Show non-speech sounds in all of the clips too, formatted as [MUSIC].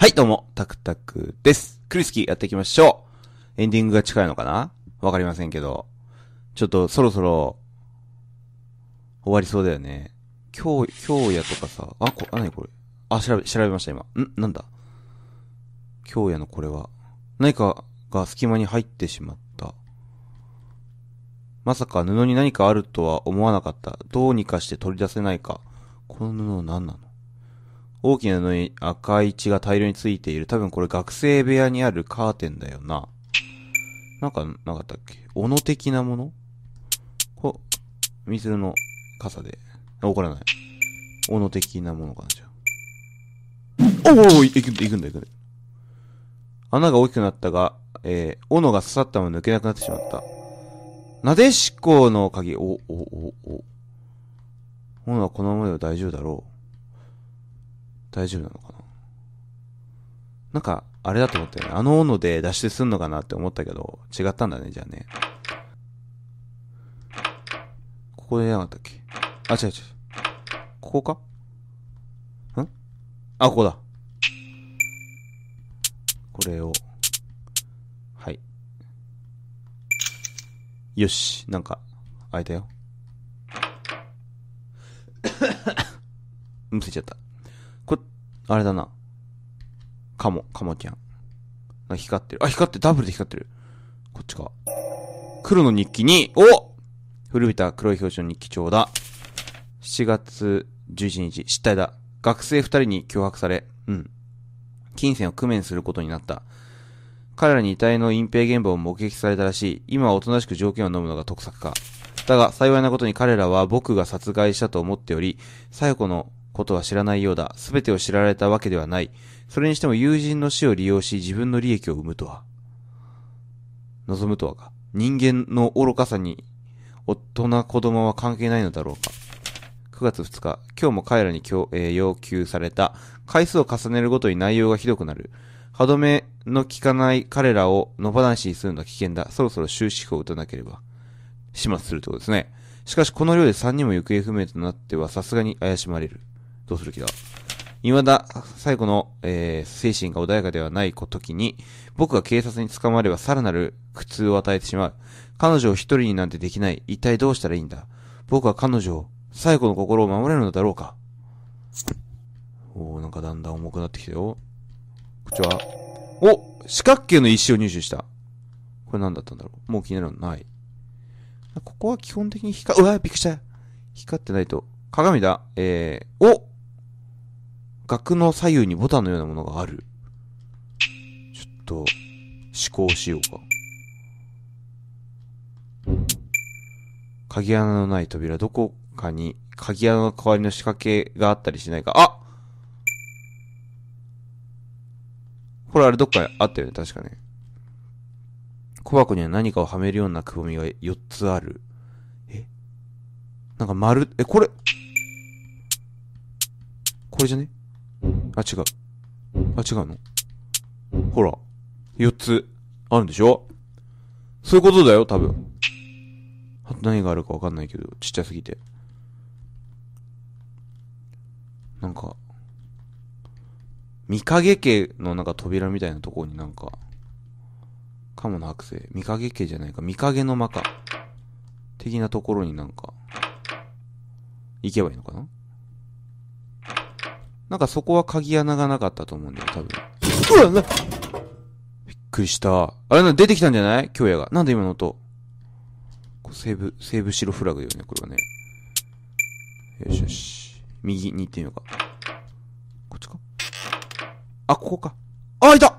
はい、どうも、タクタクです。クリスキーやっていきましょう。エンディングが近いのかなわかりませんけど。ちょっとそろそろ、終わりそうだよね。今日、今日やとかさ、あ、こ、あ、なにこれ。あ、調べ、調べました、今。んなんだ今日やのこれは。何かが隙間に入ってしまった。まさか布に何かあるとは思わなかった。どうにかして取り出せないか。この布何なの大きなのに赤い血が大量についている。多分これ学生部屋にあるカーテンだよな。なんか、なかったっけ斧的なものこ、水の傘で。怒らない。斧的なものかな、じゃあ。おお行くんだ、行くんだ、行くんだ。穴が大きくなったが、えー、斧が刺さったまま抜けなくなってしまった。なでしこの鍵。お、お、お、お。斧はこのままでは大丈夫だろう。大丈夫なのかななんか、あれだと思って、ね、あの斧で脱出すんのかなって思ったけど、違ったんだね、じゃあね。ここでなかったっけあ、違う違う。ここかんあ、ここだ。これを。はい。よし、なんか、開いたよ。[COUGHS] むせちゃった。あれだな。カモ、カモゃん。あ光ってる。あ、光ってる。ダブルで光ってる。こっちか。黒の日記に、お古びた黒い表情に貴重だ。7月11日、失態だ。学生2人に脅迫され、うん。金銭を工面することになった。彼らに遺体の隠蔽現場を目撃されたらしい。今はおとなしく条件を飲むのが得策か。だが、幸いなことに彼らは僕が殺害したと思っており、最後のことは知らないようだ。すべてを知られたわけではない。それにしても友人の死を利用し自分の利益を生むとは。望むとはか。人間の愚かさに、大人子供は関係ないのだろうか。9月2日、今日も彼らに、えー、要求された。回数を重ねるごとに内容がひどくなる。歯止めの効かない彼らを野放しにするのは危険だ。そろそろ終止符を打たなければ。始末するということですね。しかしこの量で3人も行方不明となってはさすがに怪しまれる。どうする気だ未だ最後の、えー、精神が穏やかではない時に、僕が警察に捕まればさらなる苦痛を与えてしまう。彼女を一人になんてできない。一体どうしたらいいんだ僕は彼女を、最後の心を守れるのだろうかおおなんかだんだん重くなってきたよ。こっちは、お四角形の石を入手した。これ何だったんだろうもう気になるのない。ここは基本的に光、うわびクくャし光ってないと。鏡だ。えー、お額の左右にボタンのようなものがある。ちょっと、思考しようか。鍵穴のない扉、どこかに鍵穴の代わりの仕掛けがあったりしないか。あこれあれどっかあったよね、確かね。小箱には何かをはめるようなくぼみが4つある。えなんか丸、え、これこれじゃねあ、違う。あ、違うのほら、4つあるんでしょそういうことだよ、多分。あと何があるかわかんないけど、ちっちゃすぎて。なんか、三影家のなんか扉みたいなところになんか、カモの剥製。三影家じゃないか。三影の間か。的なところになんか、行けばいいのかななんかそこは鍵穴がなかったと思うんだよ、多分。うわなびっくりした。あれな、出てきたんじゃない京也が。なんで今の音。こセーブ、セーブろフラグだよね、これはね。よしよし。右に行ってみようか。こっちかあ、ここか。あ、いた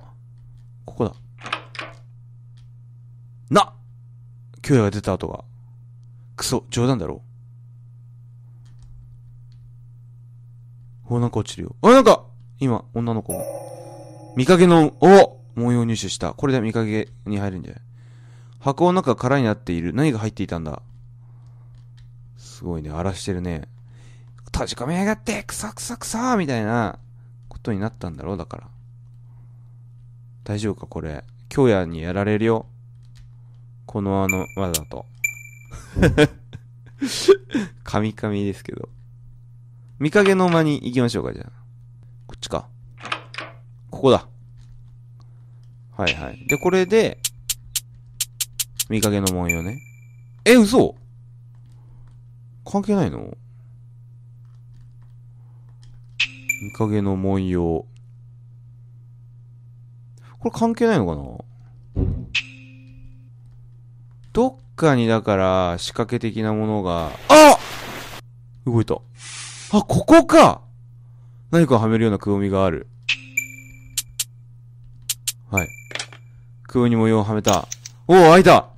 ここだ。な京也が出た後が。くそ、冗談だろお、なんか落ちるよ。あ、なんか今、女の子が。見かけの、お模様入手した。これで見かけに入るんじゃない箱の中空になっている。何が入っていたんだすごいね、荒らしてるね。閉じ込めやがってくそくそくそみたいなことになったんだろうだから。大丈夫かこれ。京也にやられるよ。このあの、わざと。カミカミですけど。見かけの間に行きましょうか、じゃあ。こっちか。ここだ。はいはい。で、これで、見かけの文様ね。え、嘘関係ないの見かけの文様。これ関係ないのかなどっかにだから仕掛け的なものが、あ動いた。あ、ここか何かをはめるようなくぼみがある。はい。くぼみに模様をはめた。おお、開いた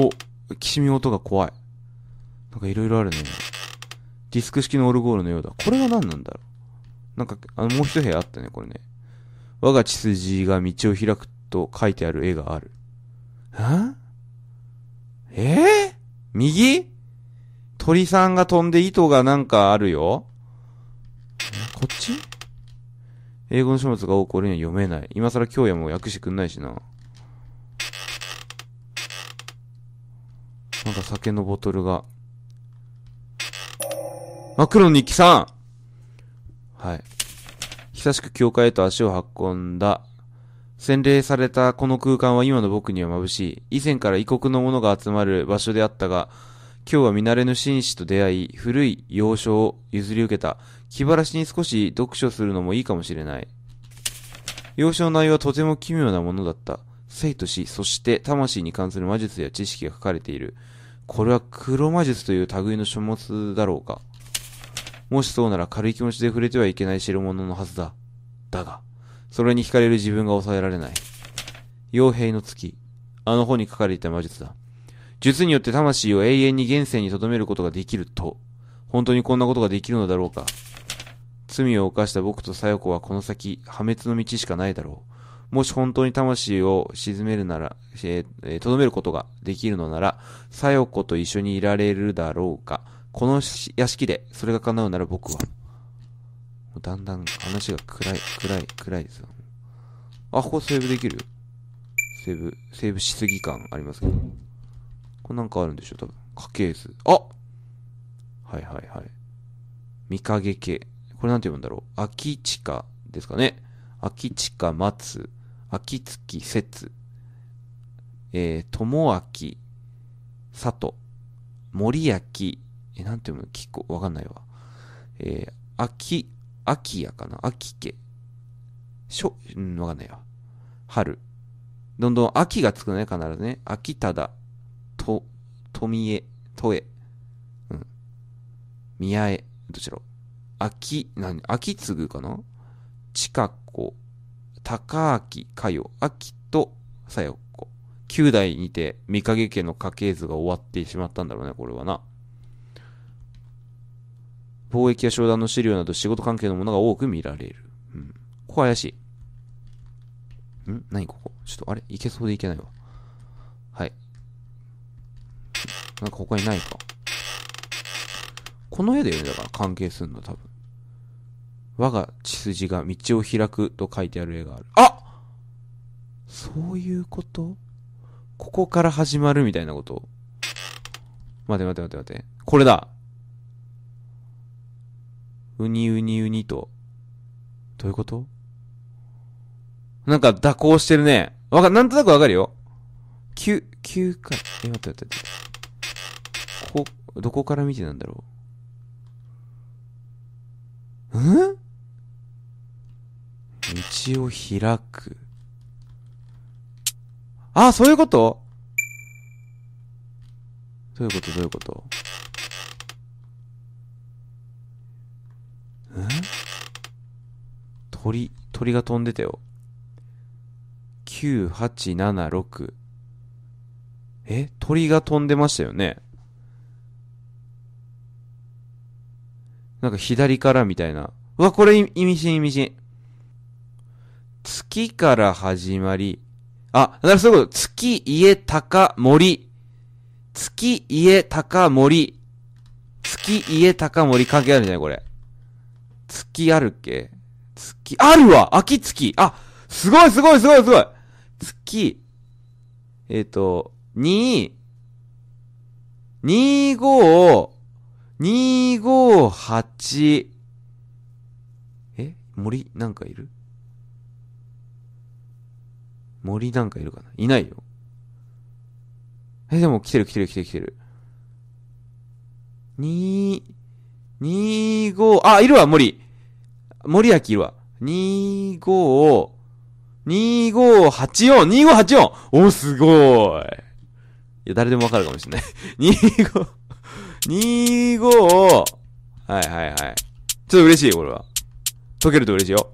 おお、きしみ音が怖い。なんかいろいろあるね。ディスク式のオルゴールのようだ。これは何なんだろうなんか、あの、もう一部屋あったね、これね。我が血筋が道を開くと書いてある絵がある。はえぇ、ー、右鳥さんが飛んで糸がなんかあるよ。こっち英語の書物が多く俺には読めない。今更今日やもう訳してくんないしな。なんか酒のボトルが。マクロニ日記さんはい。久しく教会へと足を運んだ。洗礼されたこの空間は今の僕には眩しい。以前から異国のものが集まる場所であったが、今日は見慣れぬ紳士と出会い、古い洋書を譲り受けた。気晴らしに少し読書するのもいいかもしれない。洋書の内容はとても奇妙なものだった。生と死、そして魂に関する魔術や知識が書かれている。これは黒魔術という類の書物だろうか。もしそうなら軽い気持ちで触れてはいけない代物のはずだ。だが、それに惹かれる自分が抑えられない。傭兵の月。あの本に書かれていた魔術だ。術によって魂を永遠に現世に留めることができると、本当にこんなことができるのだろうか。罪を犯した僕と小夜子はこの先、破滅の道しかないだろう。もし本当に魂を沈めるなら、えー、留めることができるのなら、小夜子と一緒にいられるだろうか。この屋敷で、それが叶うなら僕は。だんだん話が暗い、暗い、暗いですよ。あ、ここセーブできるよ。セーブ、セーブしすぎ感ありますけど。これなんかあるんでしょ多分。家系図。あはいはいはい。三影家。これなんて読むんだろう。秋地下ですかね。秋地下松。秋月節。えー、友明。里。森明。え、なんて読むのきこ、わかんないわ。えー、秋、秋やかな秋家。しょ、うん、わかんないわ。春。どんどん秋がつくね、必ずね。秋ただ。富江、都江、うん、宮江、どちら秋、何、秋継かな近子、高明、かよ、秋と、さよこ。9代にて、三影家の家系図が終わってしまったんだろうね、これはな。貿易や商談の資料など仕事関係のものが多く見られる。うん。ここ怪しい。ん何ここちょっとあれいけそうでいけないわ。なんか他にないか。この絵だよね、だから関係すんの、多分。我が血筋が道を開くと書いてある絵がある。あそういうことここから始まるみたいなこと待て待て待て待て。これだうにうにうにと。どういうことなんか蛇行してるね。わか、なんとなくわかるよ。9、9回。え、待って待って待って。どこから見てなんだろうん道を開く。あ、そういうことどういうことどういうことん鳥、鳥が飛んでたよ。9、8、7、6。え鳥が飛んでましたよねなんか左からみたいな。うわ、これ意味深意味深。月から始まり、あ、だからそういうこと。月、家、高、森。月、家、高、森。月、家、高、森。関係あるんじゃないこれ。月あるっけ月、あるわ秋月あ、すごいすごいすごいすごい月、えっ、ー、と、2、25、258え森なんかいる森なんかいるかないないよ。え、でも来てる来てる来てる来てる。二、二五、あ、いるわ、森。森明いるわ。二五、二五八四、二五八四お、すごい。いや、誰でもわかるかもしれない。二五。25を、はいはいはい。ちょっと嬉しい、これは。解けると嬉しいよ。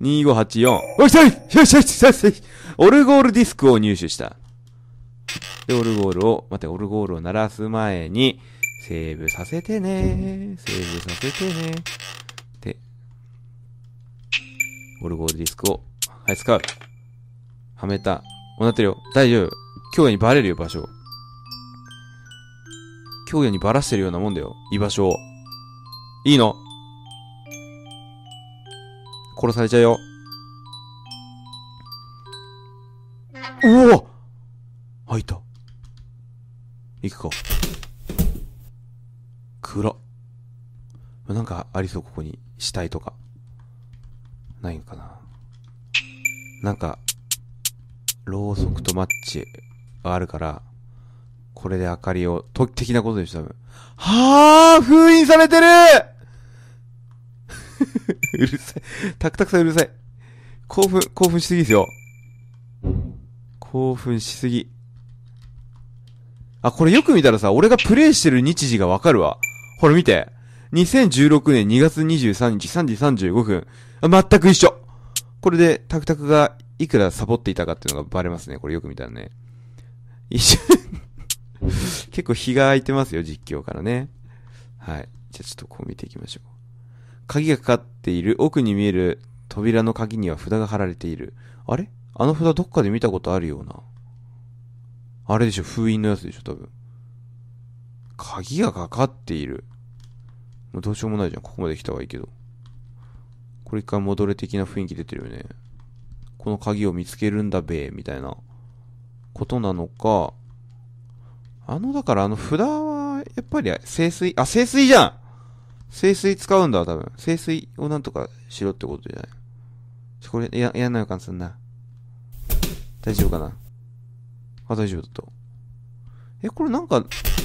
2584。おいしょいよしよしよしオルゴールディスクを入手した。で、オルゴールを、待って、オルゴールを鳴らす前に、セーブさせてねセーブさせてねで、オルゴールディスクを、はい、使う。はめた。おなってるよ。大丈夫。今日にバレるよ、場所。京也にばらしてるようなもんだよ。居場所を。いいの殺されちゃうよ。うお開いた。行くか。暗。なんかありそう、ここに。死体とか。ないのかな。なんか、ろうそくとマッチがあるから、これで明かりを、と、的なことでしょ、多分。はあ封印されてる [LAUGHS] うるさい。タクタクさんうるさい。興奮、興奮しすぎですよ。興奮しすぎ。あ、これよく見たらさ、俺がプレイしてる日時がわかるわ。ほら見て。2016年2月23日3時35分。あ、全く一緒これで、タクタクがいくらサボっていたかっていうのがバレますね。これよく見たらね。一緒 [LAUGHS] 結構日が空いてますよ、実況からね。はい。じゃあちょっとこう見ていきましょう。鍵がかかっている奥に見える扉の鍵には札が貼られている。あれあの札どっかで見たことあるような。あれでしょ、封印のやつでしょ、多分。鍵がかかっている。もうどうしようもないじゃん。ここまで来たはいいけど。これ一回戻れ的な雰囲気出てるよね。この鍵を見つけるんだべ、みたいなことなのか、あの、だからあの札は、やっぱり清水、あ、清水じゃん清水使うんだ、多分。清水をなんとかしろってことじゃない。ちょ、これ、や、やんな予感すんな。大丈夫かなあ、大丈夫だと。え、これなんか、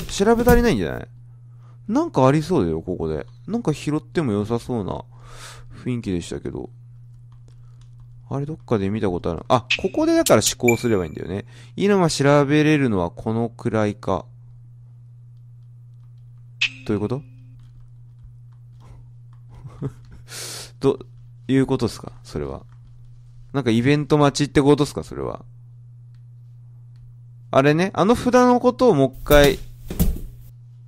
調べ足りないんじゃないなんかありそうだよ、ここで。なんか拾っても良さそうな雰囲気でしたけど。あれどっかで見たことある。あ、ここでだから思考すればいいんだよね。今は調べれるのはこのくらいか。どういうこと [LAUGHS] ど、いうことですかそれは。なんかイベント待ちってことですかそれは。あれね、あの札のことをもう一回、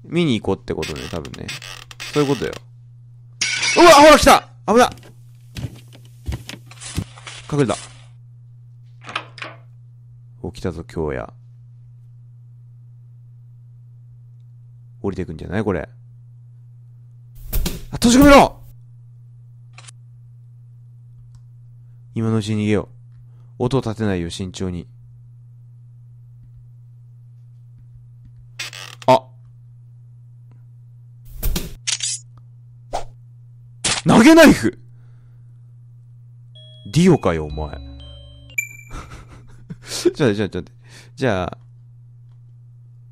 見に行こうってことね、多分ね。そういうことよ。うわほら来た危ない隠れた。起きたぞ、今日や。降りてくんじゃないこれ。あ、閉じ込めろ今のうちに逃げよう。音を立てないよ、慎重に。あ。投げナイフディオかよ、お前。[LAUGHS] ちょっと待って、ちょっと待て。じゃあ、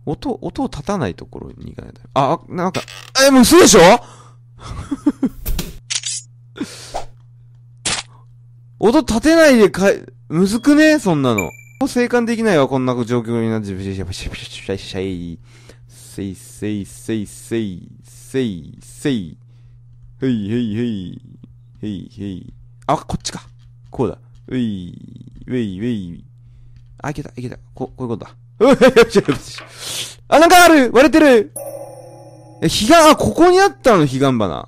音、音を立たないところに行かないと。あ、なんか、え、もう嘘でしょ [LAUGHS] 音立てないでかい、むずくねそんなの。生還できないわ、こんな状況になって。せいせいせいせいせいせい。へいへいへい。へいへい。あ、こっちか。こうだ。ういういうい。あ、いけた、いけた。こ、こういうことだ。う [LAUGHS] あ、なんかある割れてるえ、彼岸、あ、ここにあったの、彼岸花。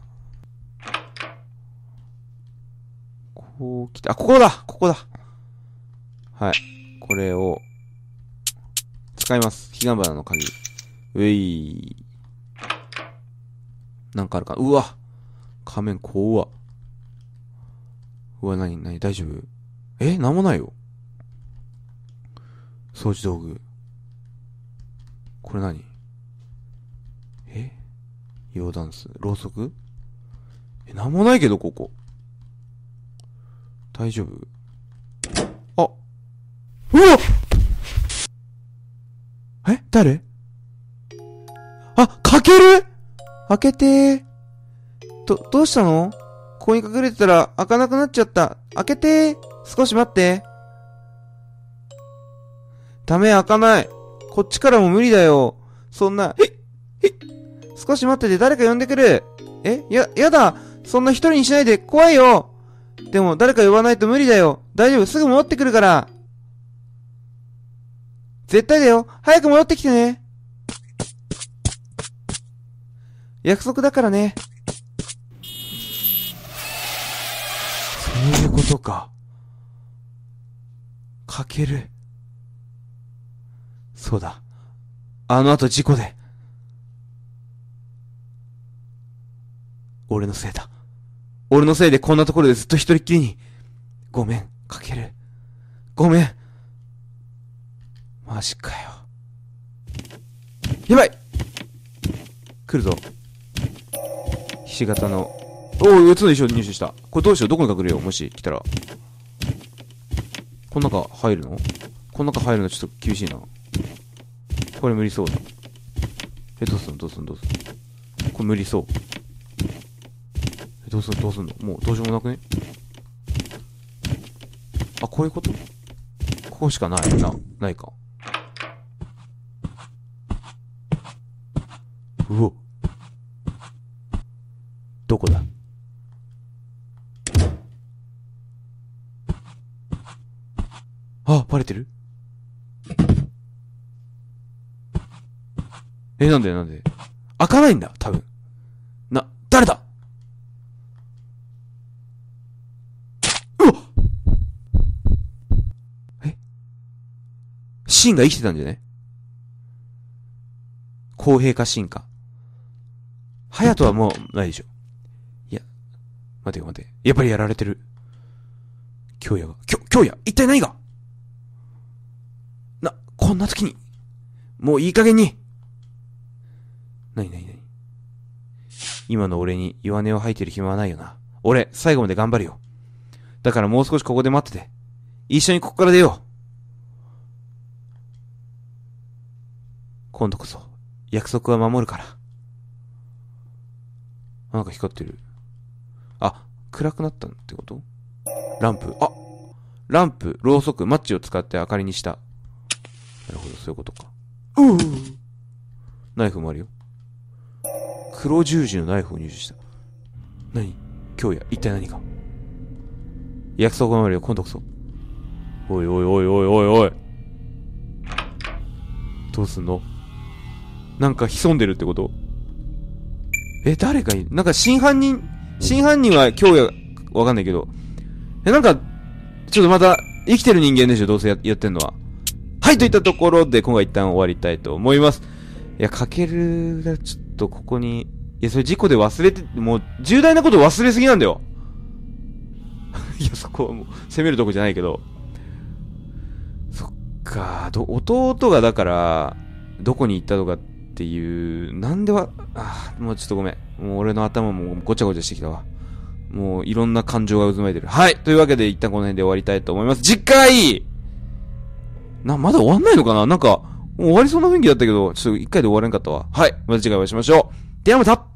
こう来た。あ、ここだここだはい。これを、使います。彼岸花の鍵。ういなんかあるかうわ仮面怖っ。うわ、なになに大丈夫えなんもないよ。掃除道具。これ何え洋ダンス。ろうそくえ、なんもないけど、ここ。大丈夫あうわえ誰あ、かける開けてー。ど、どうしたのここに隠れてたら開かなくなっちゃった。開けて少し待って。ダメ、開かない。こっちからも無理だよ。そんな、へっ、少し待ってて誰か呼んでくる。えや、やだそんな一人にしないで、怖いよでも誰か呼ばないと無理だよ。大丈夫、すぐ戻ってくるから。絶対だよ。早く戻ってきてね。約束だからね。ことか。かける。そうだ。あの後事故で。俺のせいだ。俺のせいでこんなところでずっと一人っきりに。ごめん、かける。ごめん。マジかよ。やばい来るぞ。ひし形のおお、やつの衣装入手した。これどうしようどこに隠れようもし来たら。この中入るのこの中入るのちょっと厳しいな。これ無理そうだ。え、どうすんのどうすんのどうすんのこれ無理そう。え、どうすんのどうすんのもうどうしようもなくねあ、こういうことここしかないな、ないか。うお。どこだバレてるえ、なんでなんで開かないんだ、多分。な、誰だうわえシンが生きてたんじゃね公平かシンか。ハヤトはもうないでしょ。いや、待てよ待て。やっぱりやられてる。京也が。京、京也一体何がこんな時に、もういい加減になになになに今の俺に弱音を吐いてる暇はないよな。俺、最後まで頑張るよ。だからもう少しここで待ってて。一緒にここから出よう今度こそ、約束は守るから。なんか光ってる。あ、暗くなったってことランプ。あランプ、ろうそく、マッチを使って明かりにした。なるほど、そういうことか。うぅナイフもあるよ。黒十字のナイフを入手した。何今日や、一体何か約束あるよ、今度こそ。おいおいおいおいおいおい。どうすんのなんか潜んでるってことえ、誰かに、なんか真犯人、真犯人は今日や、わかんないけど。え、なんか、ちょっとまた、生きてる人間でしょ、どうせややってんのは。はい、といったところで、今回一旦終わりたいと思います。いや、かけるがちょっとここに、いや、それ事故で忘れて、もう、重大なこと忘れすぎなんだよ。[LAUGHS] いや、そこはもう、攻めるとこじゃないけど。そっか、ど、弟がだから、どこに行ったとかっていう、なんでは、あ、もうちょっとごめん。もう俺の頭もごちゃごちゃしてきたわ。もういろんな感情が渦巻いてる。はいというわけで一旦この辺で終わりたいと思います。次回な、まだ終わんないのかななんか、終わりそうな雰囲気だったけど、ちょっと一回で終われんかったわ。はい。また次回お会いしましょう。ではまた